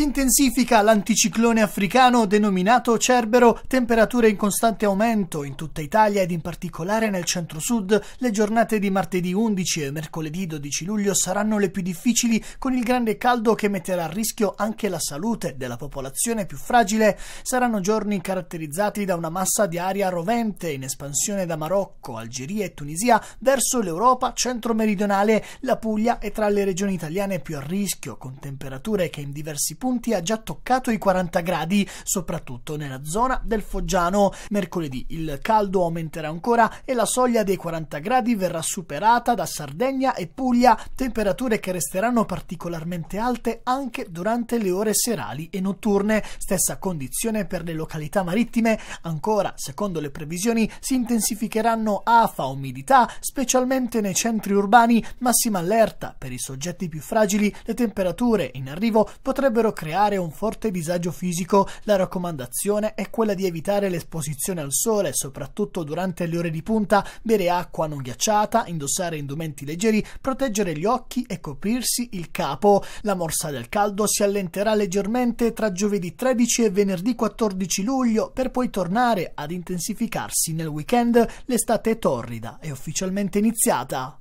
Si intensifica l'anticiclone africano denominato Cerbero, temperature in costante aumento in tutta Italia ed in particolare nel centro-sud. Le giornate di martedì 11 e mercoledì 12 luglio saranno le più difficili con il grande caldo che metterà a rischio anche la salute della popolazione più fragile. Saranno giorni caratterizzati da una massa di aria rovente in espansione da Marocco, Algeria e Tunisia verso l'Europa centro-meridionale. La Puglia è tra le regioni italiane più a rischio con temperature che in diversi punti punti ha già toccato i 40 gradi, soprattutto nella zona del Foggiano. Mercoledì il caldo aumenterà ancora e la soglia dei 40 gradi verrà superata da Sardegna e Puglia, temperature che resteranno particolarmente alte anche durante le ore serali e notturne. Stessa condizione per le località marittime, ancora secondo le previsioni si intensificheranno afa, umidità, specialmente nei centri urbani, massima allerta per i soggetti più fragili, le temperature in arrivo potrebbero potrebbero creare un forte disagio fisico, la raccomandazione è quella di evitare l'esposizione al sole, soprattutto durante le ore di punta, bere acqua non ghiacciata, indossare indumenti leggeri, proteggere gli occhi e coprirsi il capo. La morsa del caldo si allenterà leggermente tra giovedì 13 e venerdì 14 luglio per poi tornare ad intensificarsi nel weekend. L'estate è torrida e ufficialmente iniziata.